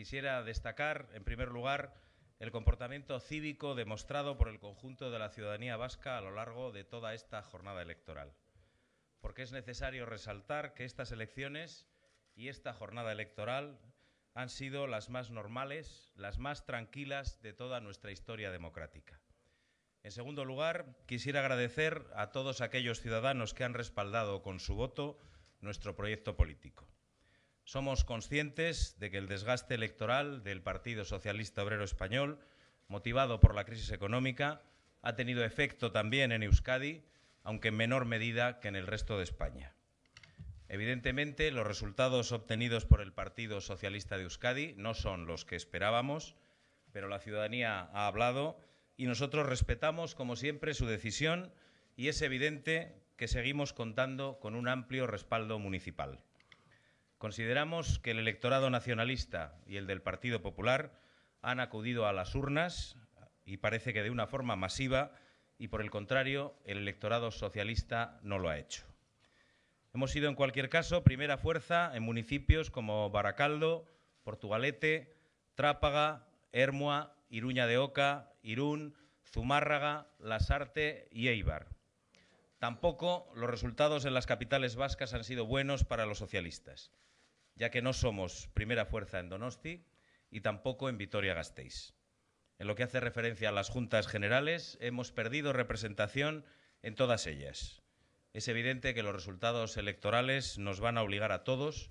Quisiera destacar, en primer lugar, el comportamiento cívico demostrado por el conjunto de la ciudadanía vasca a lo largo de toda esta jornada electoral. Porque es necesario resaltar que estas elecciones y esta jornada electoral han sido las más normales, las más tranquilas de toda nuestra historia democrática. En segundo lugar, quisiera agradecer a todos aquellos ciudadanos que han respaldado con su voto nuestro proyecto político. Somos conscientes de que el desgaste electoral del Partido Socialista Obrero Español, motivado por la crisis económica, ha tenido efecto también en Euskadi, aunque en menor medida que en el resto de España. Evidentemente, los resultados obtenidos por el Partido Socialista de Euskadi no son los que esperábamos, pero la ciudadanía ha hablado y nosotros respetamos, como siempre, su decisión y es evidente que seguimos contando con un amplio respaldo municipal. Consideramos que el electorado nacionalista y el del Partido Popular han acudido a las urnas y parece que de una forma masiva y por el contrario el electorado socialista no lo ha hecho. Hemos sido en cualquier caso primera fuerza en municipios como Baracaldo, Portugalete, Trápaga, Hermua, Iruña de Oca, Irún, Zumárraga, Lasarte y Eibar. Tampoco los resultados en las capitales vascas han sido buenos para los socialistas, ya que no somos primera fuerza en Donosti y tampoco en Vitoria-Gasteiz. En lo que hace referencia a las juntas generales, hemos perdido representación en todas ellas. Es evidente que los resultados electorales nos van a obligar a todos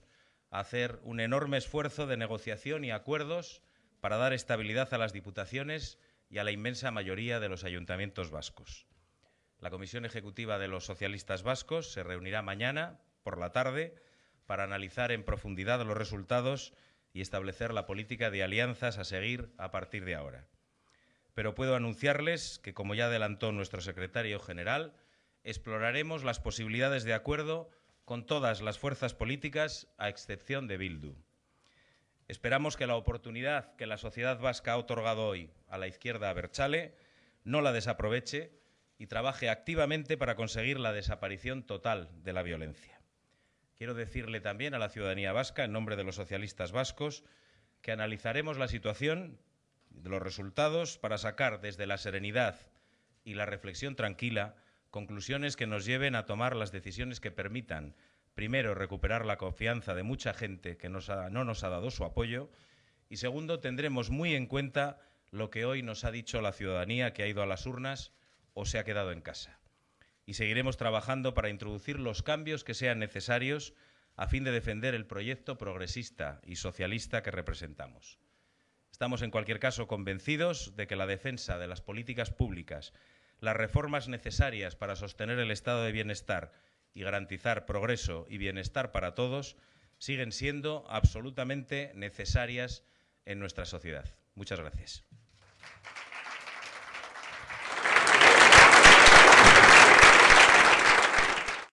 a hacer un enorme esfuerzo de negociación y acuerdos para dar estabilidad a las diputaciones y a la inmensa mayoría de los ayuntamientos vascos. La Comisión Ejecutiva de los Socialistas Vascos se reunirá mañana por la tarde para analizar en profundidad los resultados y establecer la política de alianzas a seguir a partir de ahora. Pero puedo anunciarles que, como ya adelantó nuestro secretario general, exploraremos las posibilidades de acuerdo con todas las fuerzas políticas, a excepción de Bildu. Esperamos que la oportunidad que la sociedad vasca ha otorgado hoy a la izquierda a Berchale no la desaproveche y trabaje activamente para conseguir la desaparición total de la violencia. Quiero decirle también a la ciudadanía vasca, en nombre de los socialistas vascos, que analizaremos la situación los resultados para sacar desde la serenidad y la reflexión tranquila conclusiones que nos lleven a tomar las decisiones que permitan, primero, recuperar la confianza de mucha gente que no nos ha dado su apoyo y, segundo, tendremos muy en cuenta lo que hoy nos ha dicho la ciudadanía que ha ido a las urnas o se ha quedado en casa. Y seguiremos trabajando para introducir los cambios que sean necesarios a fin de defender el proyecto progresista y socialista que representamos. Estamos, en cualquier caso, convencidos de que la defensa de las políticas públicas, las reformas necesarias para sostener el estado de bienestar y garantizar progreso y bienestar para todos, siguen siendo absolutamente necesarias en nuestra sociedad. Muchas gracias.